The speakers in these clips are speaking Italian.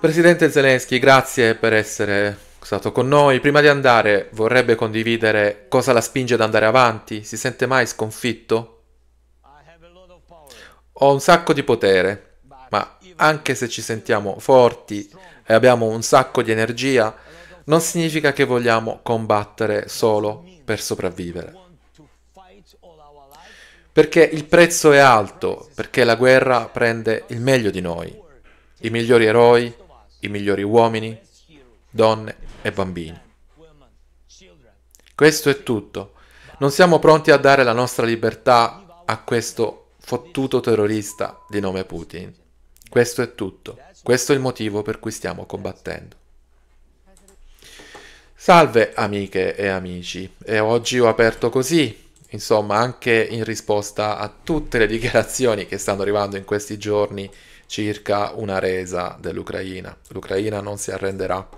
Presidente Zelensky, grazie per essere stato con noi. Prima di andare, vorrebbe condividere cosa la spinge ad andare avanti? Si sente mai sconfitto? Ho un sacco di potere, ma anche se ci sentiamo forti e abbiamo un sacco di energia, non significa che vogliamo combattere solo per sopravvivere perché il prezzo è alto, perché la guerra prende il meglio di noi, i migliori eroi, i migliori uomini, donne e bambini. Questo è tutto. Non siamo pronti a dare la nostra libertà a questo fottuto terrorista di nome Putin. Questo è tutto. Questo è il motivo per cui stiamo combattendo. Salve amiche e amici, e oggi ho aperto così insomma, anche in risposta a tutte le dichiarazioni che stanno arrivando in questi giorni circa una resa dell'Ucraina. L'Ucraina non si arrenderà.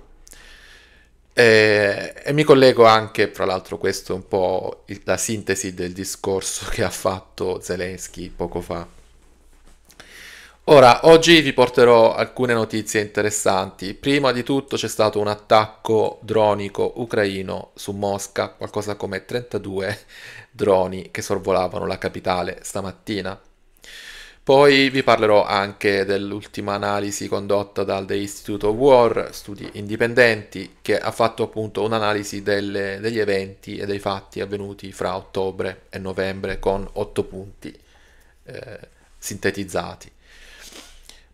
E, e mi collego anche, fra l'altro, questo è un po' la sintesi del discorso che ha fatto Zelensky poco fa. Ora, oggi vi porterò alcune notizie interessanti. Prima di tutto c'è stato un attacco dronico ucraino su Mosca, qualcosa come 32 droni che sorvolavano la capitale stamattina. Poi vi parlerò anche dell'ultima analisi condotta dal The Institute of War, studi indipendenti, che ha fatto appunto un'analisi delle, degli eventi e dei fatti avvenuti fra ottobre e novembre con otto punti eh, sintetizzati.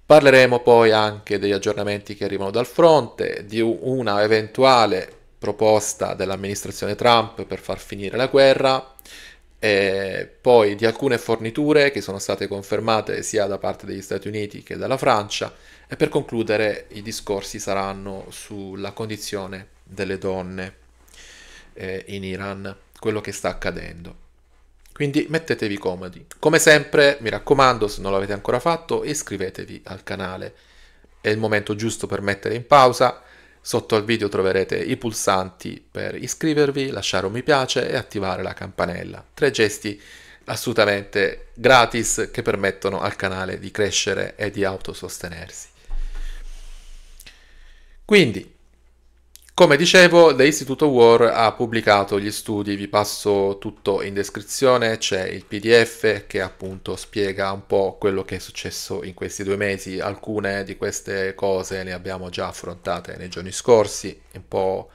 Parleremo poi anche degli aggiornamenti che arrivano dal fronte, di una eventuale proposta dell'amministrazione Trump per far finire la guerra, e poi di alcune forniture che sono state confermate sia da parte degli Stati Uniti che dalla Francia e per concludere i discorsi saranno sulla condizione delle donne eh, in Iran, quello che sta accadendo. Quindi mettetevi comodi. Come sempre, mi raccomando, se non l'avete ancora fatto, iscrivetevi al canale. È il momento giusto per mettere in pausa Sotto al video troverete i pulsanti per iscrivervi, lasciare un mi piace e attivare la campanella. Tre gesti assolutamente gratis che permettono al canale di crescere e di autosostenersi. Quindi, come dicevo, The Institute of War ha pubblicato gli studi, vi passo tutto in descrizione, c'è il PDF che appunto spiega un po' quello che è successo in questi due mesi, alcune di queste cose le abbiamo già affrontate nei giorni scorsi, un po'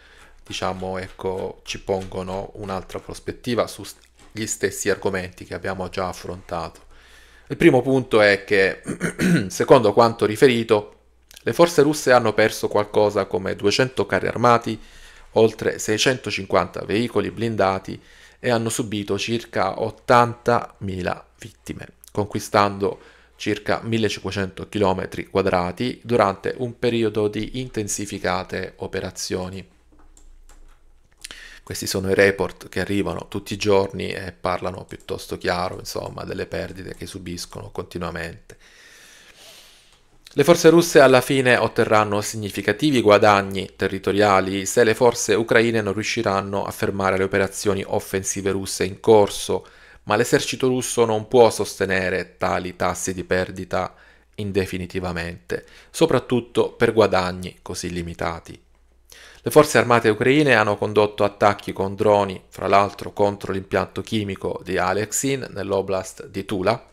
diciamo ecco ci pongono un'altra prospettiva sugli stessi argomenti che abbiamo già affrontato. Il primo punto è che secondo quanto riferito le forze russe hanno perso qualcosa come 200 carri armati, oltre 650 veicoli blindati e hanno subito circa 80.000 vittime, conquistando circa 1500 km quadrati durante un periodo di intensificate operazioni. Questi sono i report che arrivano tutti i giorni e parlano piuttosto chiaro, insomma, delle perdite che subiscono continuamente. Le forze russe alla fine otterranno significativi guadagni territoriali se le forze ucraine non riusciranno a fermare le operazioni offensive russe in corso, ma l'esercito russo non può sostenere tali tassi di perdita indefinitivamente, soprattutto per guadagni così limitati. Le forze armate ucraine hanno condotto attacchi con droni, fra l'altro contro l'impianto chimico di Alexin nell'oblast di Tula,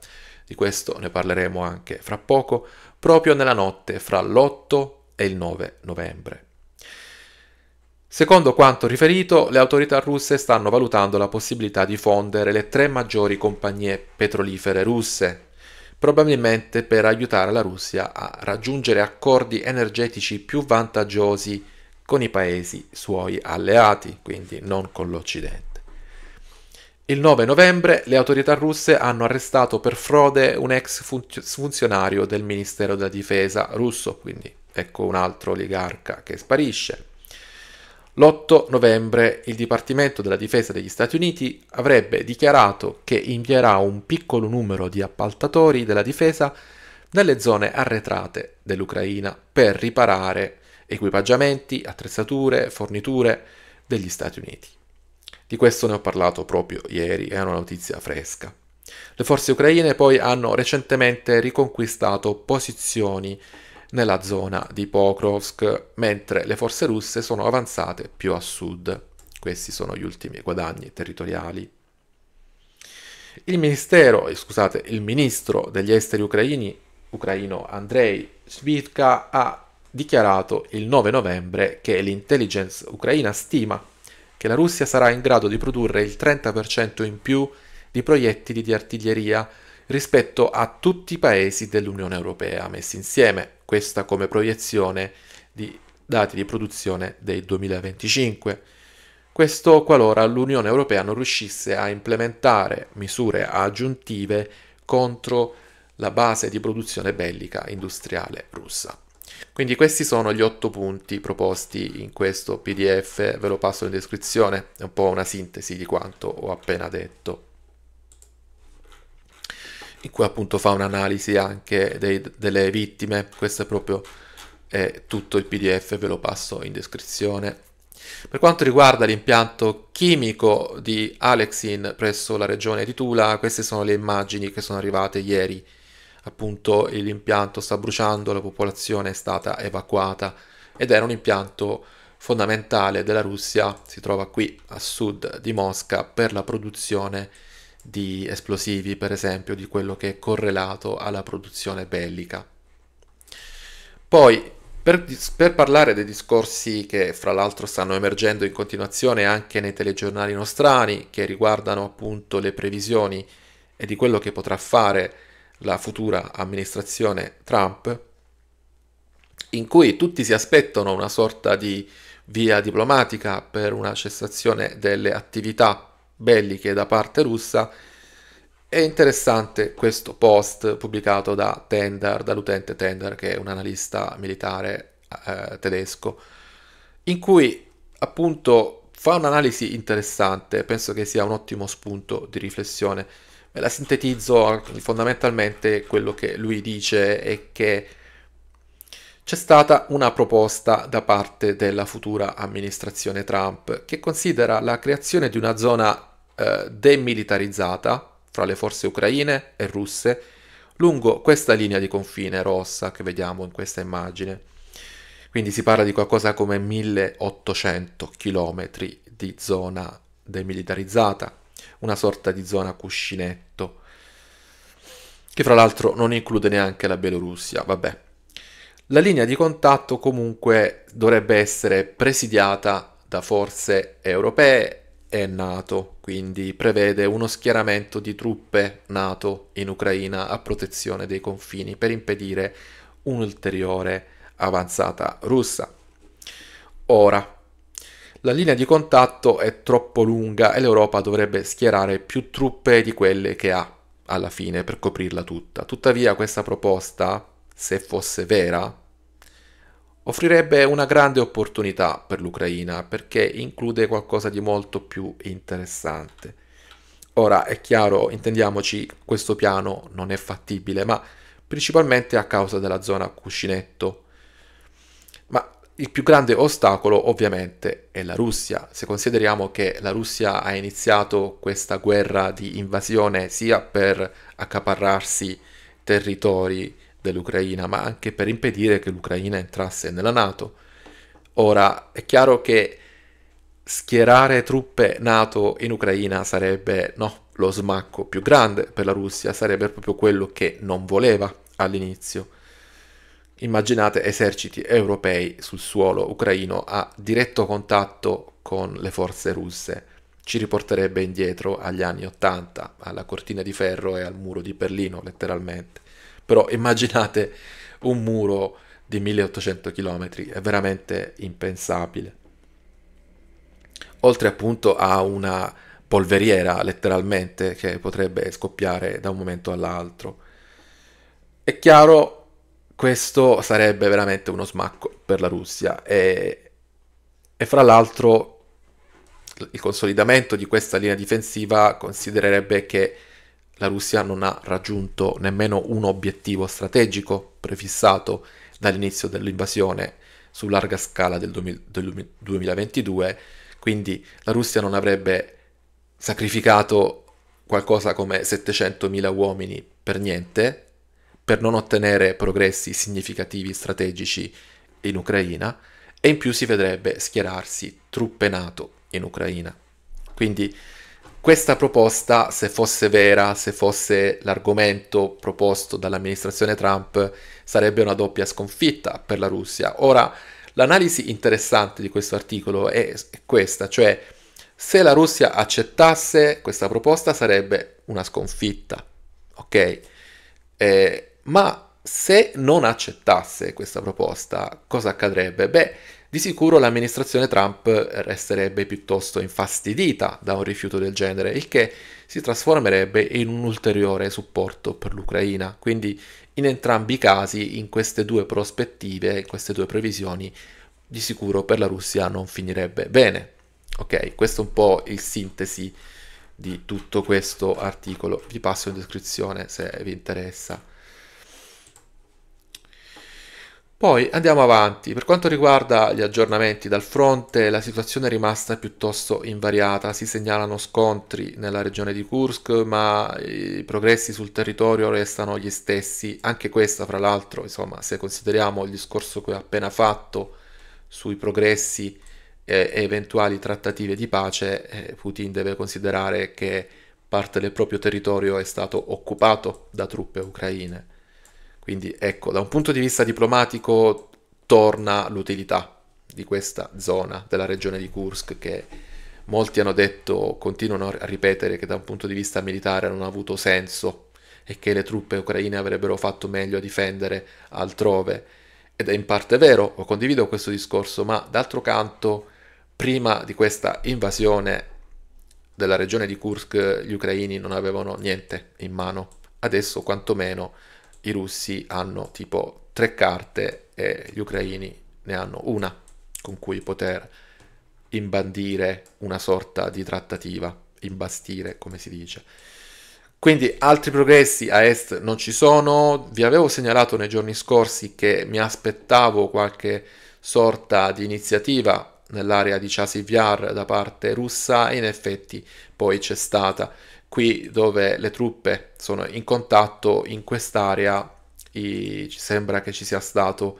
di questo ne parleremo anche fra poco, proprio nella notte fra l'8 e il 9 novembre. Secondo quanto riferito, le autorità russe stanno valutando la possibilità di fondere le tre maggiori compagnie petrolifere russe, probabilmente per aiutare la Russia a raggiungere accordi energetici più vantaggiosi con i paesi suoi alleati, quindi non con l'Occidente. Il 9 novembre le autorità russe hanno arrestato per frode un ex funzionario del Ministero della Difesa russo, quindi ecco un altro oligarca che sparisce. L'8 novembre il Dipartimento della Difesa degli Stati Uniti avrebbe dichiarato che invierà un piccolo numero di appaltatori della difesa nelle zone arretrate dell'Ucraina per riparare equipaggiamenti, attrezzature, forniture degli Stati Uniti. Di questo ne ho parlato proprio ieri, è una notizia fresca. Le forze ucraine poi hanno recentemente riconquistato posizioni nella zona di Pokrovsk, mentre le forze russe sono avanzate più a sud. Questi sono gli ultimi guadagni territoriali. Il ministero, eh, scusate, il ministro degli esteri ucraini, ucraino Andrei Svitka, ha dichiarato il 9 novembre che l'intelligence ucraina stima che la Russia sarà in grado di produrre il 30% in più di proiettili di artiglieria rispetto a tutti i paesi dell'Unione Europea messi insieme, questa come proiezione di dati di produzione del 2025. Questo qualora l'Unione Europea non riuscisse a implementare misure aggiuntive contro la base di produzione bellica industriale russa. Quindi questi sono gli otto punti proposti in questo PDF, ve lo passo in descrizione, è un po' una sintesi di quanto ho appena detto, in cui appunto fa un'analisi anche dei, delle vittime, questo è proprio eh, tutto il PDF, ve lo passo in descrizione. Per quanto riguarda l'impianto chimico di Alexin presso la regione di Tula, queste sono le immagini che sono arrivate ieri appunto l'impianto sta bruciando, la popolazione è stata evacuata ed era un impianto fondamentale della Russia, si trova qui a sud di Mosca per la produzione di esplosivi, per esempio, di quello che è correlato alla produzione bellica. Poi, per, per parlare dei discorsi che fra l'altro stanno emergendo in continuazione anche nei telegiornali nostrani, che riguardano appunto le previsioni e di quello che potrà fare la futura amministrazione Trump, in cui tutti si aspettano una sorta di via diplomatica per una cessazione delle attività belliche da parte russa, è interessante questo post pubblicato da Tender, dall'utente Tender, che è un analista militare eh, tedesco, in cui appunto fa un'analisi interessante, penso che sia un ottimo spunto di riflessione la sintetizzo fondamentalmente quello che lui dice è che c'è stata una proposta da parte della futura amministrazione Trump che considera la creazione di una zona eh, demilitarizzata fra le forze ucraine e russe lungo questa linea di confine rossa che vediamo in questa immagine. Quindi si parla di qualcosa come 1800 km di zona demilitarizzata, una sorta di zona cuscinetto che fra l'altro non include neanche la Bielorussia, vabbè. La linea di contatto comunque dovrebbe essere presidiata da forze europee e NATO, quindi prevede uno schieramento di truppe NATO in Ucraina a protezione dei confini per impedire un'ulteriore avanzata russa. Ora, la linea di contatto è troppo lunga e l'Europa dovrebbe schierare più truppe di quelle che ha alla fine per coprirla tutta. Tuttavia questa proposta, se fosse vera, offrirebbe una grande opportunità per l'Ucraina perché include qualcosa di molto più interessante. Ora è chiaro, intendiamoci, questo piano non è fattibile, ma principalmente a causa della zona cuscinetto il più grande ostacolo ovviamente è la Russia, se consideriamo che la Russia ha iniziato questa guerra di invasione sia per accaparrarsi territori dell'Ucraina, ma anche per impedire che l'Ucraina entrasse nella Nato. Ora è chiaro che schierare truppe NATO in Ucraina sarebbe no, lo smacco più grande per la Russia, sarebbe proprio quello che non voleva all'inizio. Immaginate eserciti europei sul suolo ucraino a diretto contatto con le forze russe. Ci riporterebbe indietro agli anni Ottanta, alla cortina di ferro e al muro di Berlino, letteralmente. Però immaginate un muro di 1800 km, è veramente impensabile. Oltre appunto a una polveriera, letteralmente, che potrebbe scoppiare da un momento all'altro. È chiaro questo sarebbe veramente uno smacco per la Russia e, e fra l'altro il consolidamento di questa linea difensiva considererebbe che la Russia non ha raggiunto nemmeno un obiettivo strategico prefissato dall'inizio dell'invasione su larga scala del, del 2022, quindi la Russia non avrebbe sacrificato qualcosa come 700.000 uomini per niente, per non ottenere progressi significativi strategici in Ucraina e in più si vedrebbe schierarsi truppe NATO in Ucraina. Quindi questa proposta, se fosse vera, se fosse l'argomento proposto dall'amministrazione Trump, sarebbe una doppia sconfitta per la Russia. Ora, l'analisi interessante di questo articolo è questa, cioè se la Russia accettasse questa proposta sarebbe una sconfitta, ok? Eh, ma se non accettasse questa proposta, cosa accadrebbe? Beh, di sicuro l'amministrazione Trump resterebbe piuttosto infastidita da un rifiuto del genere, il che si trasformerebbe in un ulteriore supporto per l'Ucraina. Quindi in entrambi i casi, in queste due prospettive, in queste due previsioni, di sicuro per la Russia non finirebbe bene. Ok, questo è un po' il sintesi di tutto questo articolo. Vi passo in descrizione se vi interessa. Poi andiamo avanti, per quanto riguarda gli aggiornamenti dal fronte la situazione è rimasta piuttosto invariata, si segnalano scontri nella regione di Kursk ma i progressi sul territorio restano gli stessi, anche questa fra l'altro insomma se consideriamo il discorso che ho appena fatto sui progressi eh, e eventuali trattative di pace eh, Putin deve considerare che parte del proprio territorio è stato occupato da truppe ucraine quindi ecco, da un punto di vista diplomatico torna l'utilità di questa zona della regione di Kursk che molti hanno detto, continuano a ripetere che da un punto di vista militare non ha avuto senso e che le truppe ucraine avrebbero fatto meglio a difendere altrove. Ed è in parte vero, condivido questo discorso, ma d'altro canto, prima di questa invasione della regione di Kursk, gli ucraini non avevano niente in mano. Adesso quantomeno i russi hanno tipo tre carte e gli ucraini ne hanno una con cui poter imbandire una sorta di trattativa, imbastire come si dice. Quindi altri progressi a est non ci sono, vi avevo segnalato nei giorni scorsi che mi aspettavo qualche sorta di iniziativa nell'area di Chasiviar da parte russa e in effetti poi c'è stata qui dove le truppe sono in contatto in quest'area ci sembra che ci sia stato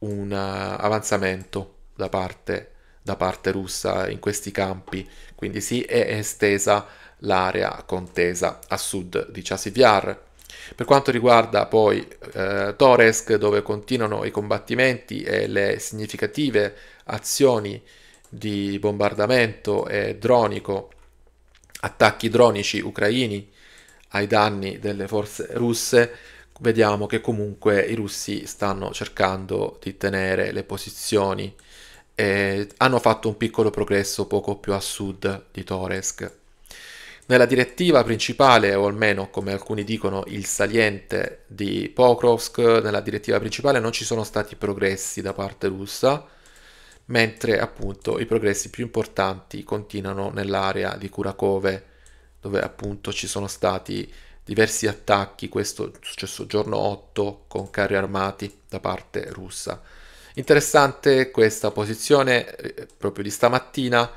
un eh, avanzamento da parte, da parte russa in questi campi quindi si è estesa l'area contesa a sud di Chasiviar per quanto riguarda poi eh, Toresk dove continuano i combattimenti e le significative azioni di bombardamento e dronico attacchi dronici ucraini ai danni delle forze russe, vediamo che comunque i russi stanno cercando di tenere le posizioni. Eh, hanno fatto un piccolo progresso poco più a sud di Toresk. Nella direttiva principale, o almeno come alcuni dicono il saliente di Pokrovsk, nella direttiva principale non ci sono stati progressi da parte russa, mentre appunto i progressi più importanti continuano nell'area di Kurakove, dove appunto ci sono stati diversi attacchi, questo è successo giorno 8 con carri armati da parte russa. Interessante questa posizione eh, proprio di stamattina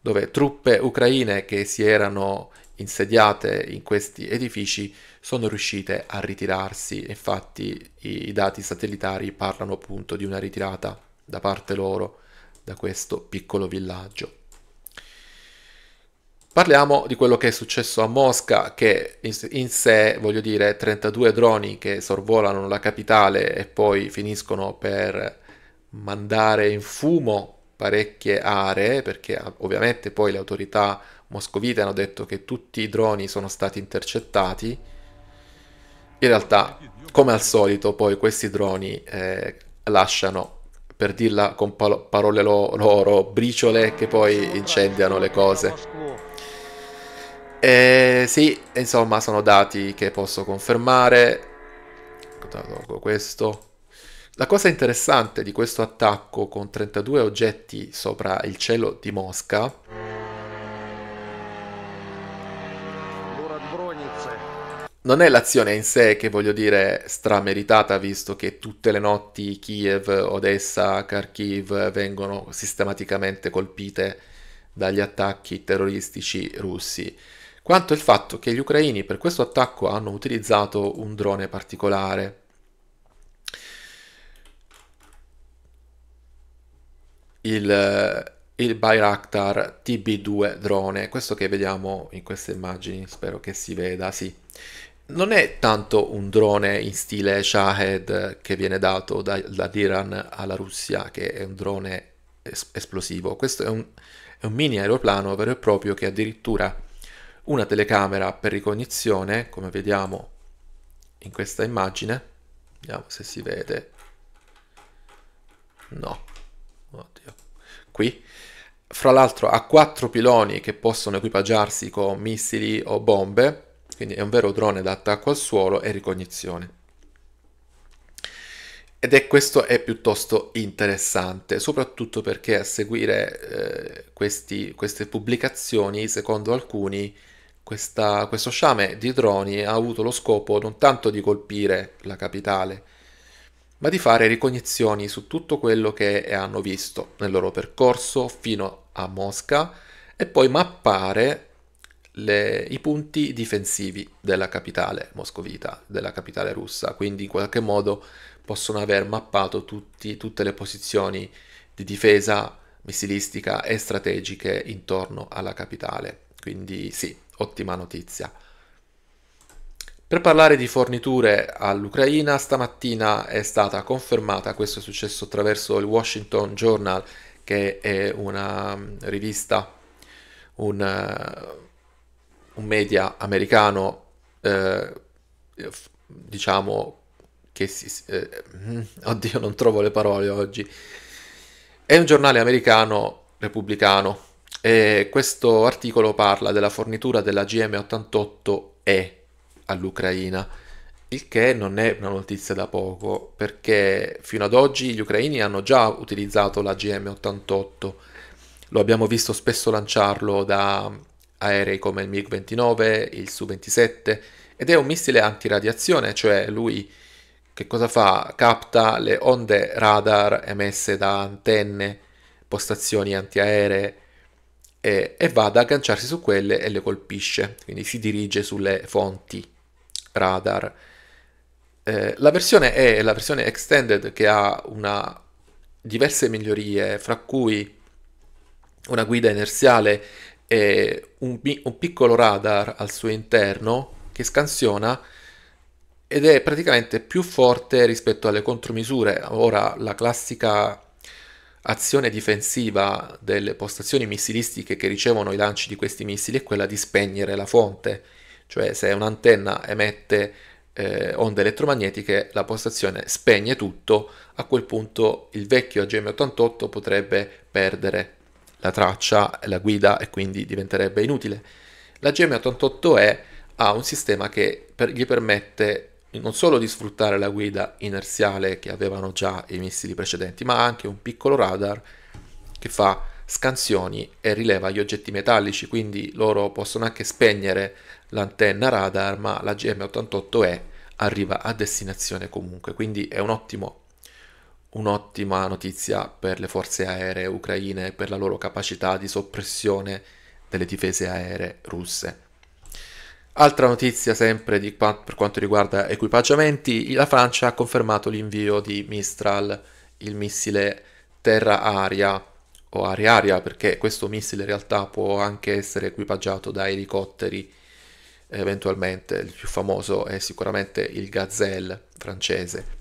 dove truppe ucraine che si erano insediate in questi edifici sono riuscite a ritirarsi, infatti i, i dati satellitari parlano appunto di una ritirata da parte loro da questo piccolo villaggio. Parliamo di quello che è successo a Mosca, che in sé, voglio dire, 32 droni che sorvolano la capitale e poi finiscono per mandare in fumo parecchie aree, perché ah, ovviamente poi le autorità moscovite hanno detto che tutti i droni sono stati intercettati. In realtà, come al solito, poi questi droni eh, lasciano per dirla con pal- parole lo- loro, briciole che poi incendiano le cose. E sì, insomma, sono dati che posso confermare. Questo. La cosa interessante di questo attacco con 32 oggetti sopra il cielo di Mosca non è l'azione in sé che voglio dire strameritata, visto che tutte le notti Kiev, Odessa, Kharkiv vengono sistematicamente colpite dagli attacchi terroristici russi, quanto il fatto che gli ucraini per questo attacco hanno utilizzato un drone particolare. Il, il Bayraktar TB2 drone, questo che vediamo in queste immagini, spero che si veda, sì non è tanto un drone in stile Shahed che viene dato da, dall'Iran alla Russia, che è un drone es- esplosivo. Questo è un, è un, mini aeroplano vero e proprio che addirittura una telecamera per ricognizione, come vediamo in questa immagine, vediamo se si vede. No, oddio. Qui fra l'altro ha quattro piloni che possono equipaggiarsi con missili o bombe quindi è un vero drone da attacco al suolo e ricognizione. Ed è questo è piuttosto interessante, soprattutto perché a seguire eh, questi, queste pubblicazioni, secondo alcuni, questa, questo sciame di droni ha avuto lo scopo non tanto di colpire la capitale, ma di fare ricognizioni su tutto quello che hanno visto nel loro percorso fino a Mosca e poi mappare le, i punti difensivi della capitale moscovita, della capitale russa, quindi in qualche modo possono aver mappato tutti, tutte le posizioni di difesa missilistica e strategiche intorno alla capitale. Quindi sì, ottima notizia. Per parlare di forniture all'Ucraina, stamattina è stata confermata, questo è successo attraverso il Washington Journal, che è una mm, rivista, un, eh, un media americano, eh, diciamo, che si... Eh, mm, oddio, non trovo le parole oggi. È un giornale americano repubblicano e questo articolo parla della fornitura della GM88E all'Ucraina, il che non è una notizia da poco, perché fino ad oggi gli ucraini hanno già utilizzato la GM88, lo abbiamo visto spesso lanciarlo da aerei come il MiG-29, il Su-27 ed è un missile antiradiazione, cioè lui che cosa fa? Capta le onde radar emesse da antenne, postazioni antiaeree e, e va ad agganciarsi su quelle e le colpisce, quindi si dirige sulle fonti radar. Eh, la versione E è la versione Extended che ha una, diverse migliorie, fra cui una guida inerziale eh, un, un piccolo radar al suo interno che scansiona ed è praticamente più forte rispetto alle contromisure. Ora, la classica azione difensiva delle postazioni missilistiche che ricevono i lanci di questi missili è quella di spegnere la fonte, cioè se un'antenna emette eh, onde elettromagnetiche la postazione spegne tutto, a quel punto il vecchio AGM88 potrebbe perdere la traccia, la guida e quindi diventerebbe inutile. La GM88E ha un sistema che per, gli permette non solo di sfruttare la guida inerziale che avevano già i missili precedenti, ma anche un piccolo radar che fa scansioni e rileva gli oggetti metallici, quindi loro possono anche spegnere l'antenna radar, ma la GM88E arriva a destinazione comunque, quindi è un ottimo un'ottima notizia per le forze aeree ucraine e per la loro capacità di soppressione delle difese aeree russe. Altra notizia sempre di, per quanto riguarda equipaggiamenti, la Francia ha confermato l'invio di Mistral, il missile terra-aria o aria-aria perché questo missile in realtà può anche essere equipaggiato da elicotteri eventualmente, il più famoso è sicuramente il Gazelle francese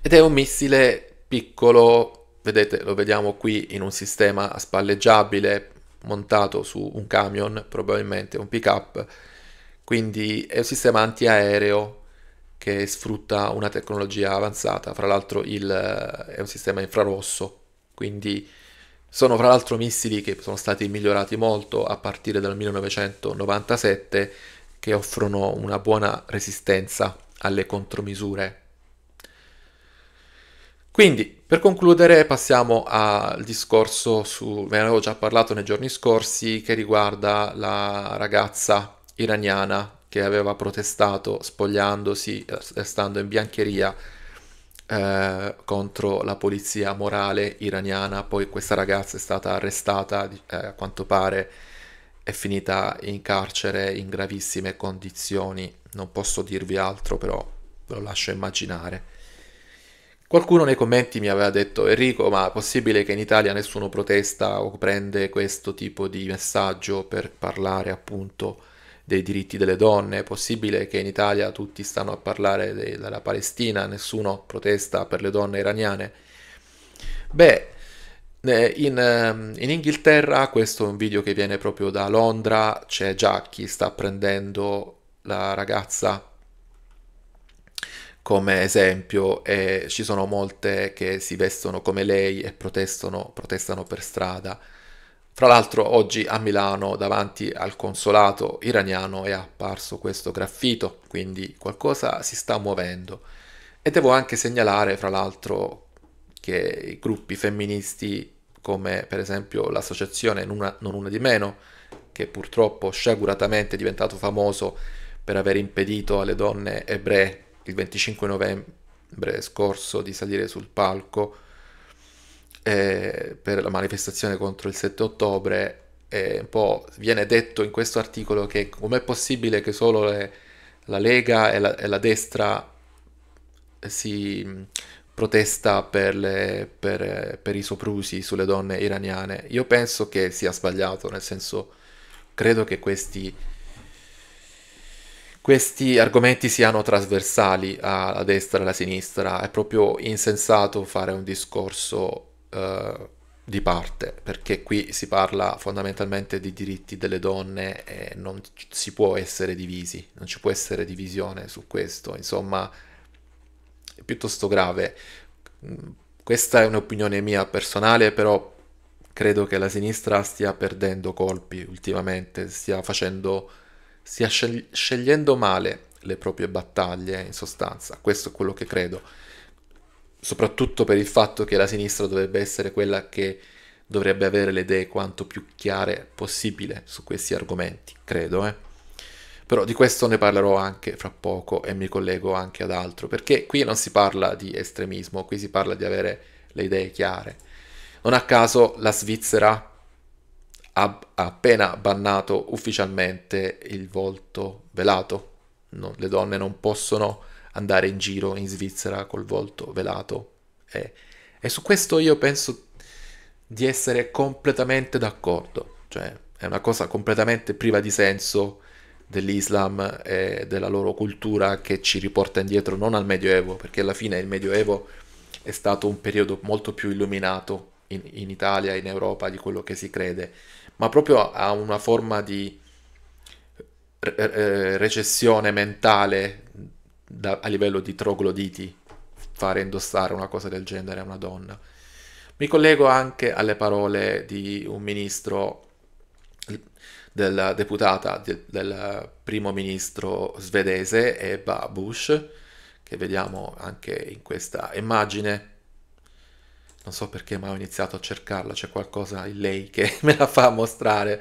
ed è un missile piccolo, vedete, lo vediamo qui in un sistema spalleggiabile montato su un camion, probabilmente un pick-up, quindi è un sistema antiaereo che sfrutta una tecnologia avanzata, fra l'altro il, è un sistema infrarosso, quindi sono fra l'altro missili che sono stati migliorati molto a partire dal 1997 che offrono una buona resistenza alle contromisure quindi, per concludere, passiamo al discorso su, ve ne avevo già parlato nei giorni scorsi, che riguarda la ragazza iraniana che aveva protestato spogliandosi e eh, stando in biancheria eh, contro la polizia morale iraniana. Poi questa ragazza è stata arrestata, eh, a quanto pare è finita in carcere in gravissime condizioni. Non posso dirvi altro, però ve lo lascio immaginare. Qualcuno nei commenti mi aveva detto Enrico, ma è possibile che in Italia nessuno protesta o prende questo tipo di messaggio per parlare appunto dei diritti delle donne? È possibile che in Italia tutti stanno a parlare de- della Palestina, nessuno protesta per le donne iraniane? Beh, eh, in, ehm, in, Inghilterra, questo è un video che viene proprio da Londra, c'è già chi sta prendendo la ragazza come esempio e ci sono molte che si vestono come lei e protestano, protestano per strada. Fra l'altro oggi a Milano davanti al consolato iraniano è apparso questo graffito, quindi qualcosa si sta muovendo. E devo anche segnalare, fra l'altro, che i gruppi femministi, come per esempio l'associazione Non Una, non una di Meno, che purtroppo sciaguratamente è diventato famoso per aver impedito alle donne ebree il 25 novembre scorso di salire sul palco eh, per la manifestazione contro il 7 ottobre, eh, viene detto in questo articolo che com'è possibile che solo le, la Lega e la, e la destra si mm, protesta per, le, per, per, i soprusi sulle donne iraniane. Io penso che sia sbagliato, nel senso credo che questi questi argomenti siano trasversali alla destra e alla sinistra, è proprio insensato fare un discorso eh, di parte, perché qui si parla fondamentalmente di diritti delle donne e non si può essere divisi, non ci può essere divisione su questo, insomma è piuttosto grave. Questa è un'opinione mia personale, però credo che la sinistra stia perdendo colpi ultimamente, stia facendo stia scegliendo male le proprie battaglie, in sostanza. Questo è quello che credo. Soprattutto per il fatto che la sinistra dovrebbe essere quella che dovrebbe avere le idee quanto più chiare possibile su questi argomenti, credo. Eh. Però di questo ne parlerò anche fra poco e mi collego anche ad altro, perché qui non si parla di estremismo, qui si parla di avere le idee chiare. Non a caso la Svizzera ha appena bannato ufficialmente il volto velato. No, le donne non possono andare in giro in Svizzera col volto velato. E, e su questo io penso di essere completamente d'accordo. Cioè, è una cosa completamente priva di senso dell'Islam e della loro cultura che ci riporta indietro non al Medioevo, perché alla fine il Medioevo è stato un periodo molto più illuminato in, in Italia, in Europa, di quello che si crede ma proprio a una forma di eh, recessione mentale da, a livello di trogloditi fare indossare una cosa del genere a una donna. Mi collego anche alle parole di un ministro, della deputata del, del primo ministro svedese Ebba Bush, che vediamo anche in questa immagine non so perché, ma ho iniziato a cercarla, c'è qualcosa in lei che me la fa mostrare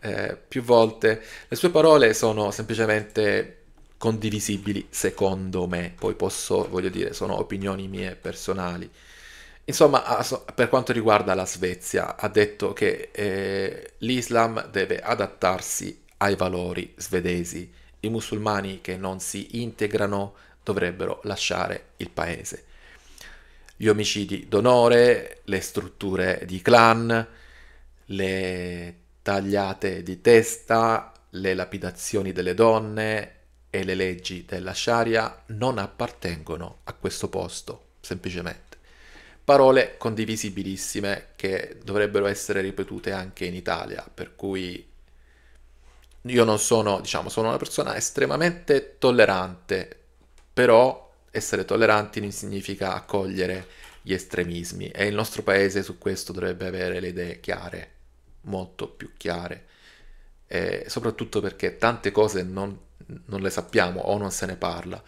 eh, più volte. Le sue parole sono semplicemente condivisibili secondo me, poi posso, voglio dire, sono opinioni mie personali. Insomma, per quanto riguarda la Svezia, ha detto che eh, l'Islam deve adattarsi ai valori svedesi. I musulmani che non si integrano dovrebbero lasciare il paese gli omicidi d'onore, le strutture di clan, le tagliate di testa, le lapidazioni delle donne e le leggi della Sharia non appartengono a questo posto, semplicemente. Parole condivisibilissime che dovrebbero essere ripetute anche in Italia, per cui io non sono, diciamo, sono una persona estremamente tollerante, però essere tolleranti non significa accogliere gli estremismi e il nostro paese su questo dovrebbe avere le idee chiare, molto più chiare, e soprattutto perché tante cose non, non le sappiamo o non se ne parla.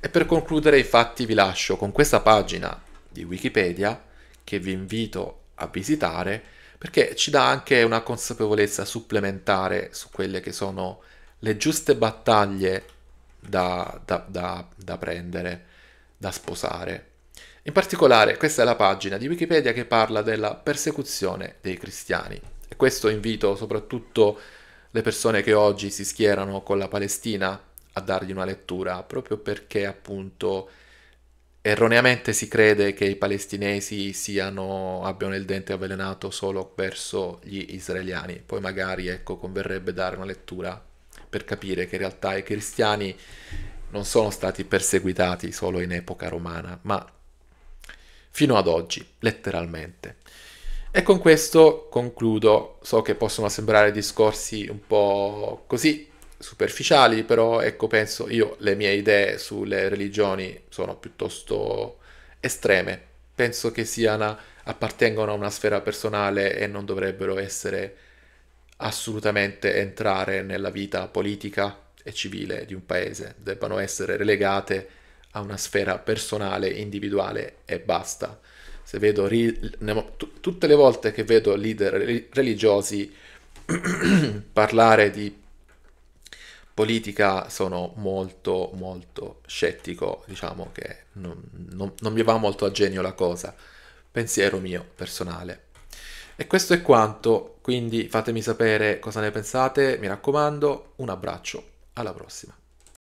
E per concludere infatti vi lascio con questa pagina di Wikipedia che vi invito a visitare perché ci dà anche una consapevolezza supplementare su quelle che sono le giuste battaglie da, da, da, da prendere, da sposare. In particolare questa è la pagina di Wikipedia che parla della persecuzione dei cristiani e questo invito soprattutto le persone che oggi si schierano con la Palestina a dargli una lettura, proprio perché appunto erroneamente si crede che i palestinesi siano, abbiano il dente avvelenato solo verso gli israeliani, poi magari ecco converrebbe dare una lettura per capire che in realtà i cristiani non sono stati perseguitati solo in epoca romana, ma fino ad oggi, letteralmente. E con questo concludo, so che possono sembrare discorsi un po' così superficiali, però ecco penso io le mie idee sulle religioni sono piuttosto estreme, penso che siano appartengono a una sfera personale e non dovrebbero essere assolutamente entrare nella vita politica e civile di un paese, debbano essere relegate a una sfera personale, individuale e basta. Se vedo ri- t- tutte le volte che vedo leader religiosi parlare di politica sono molto molto scettico, diciamo che non, non, non mi va molto a genio la cosa, pensiero mio personale. E questo è quanto, quindi fatemi sapere cosa ne pensate, mi raccomando, un abbraccio, alla prossima.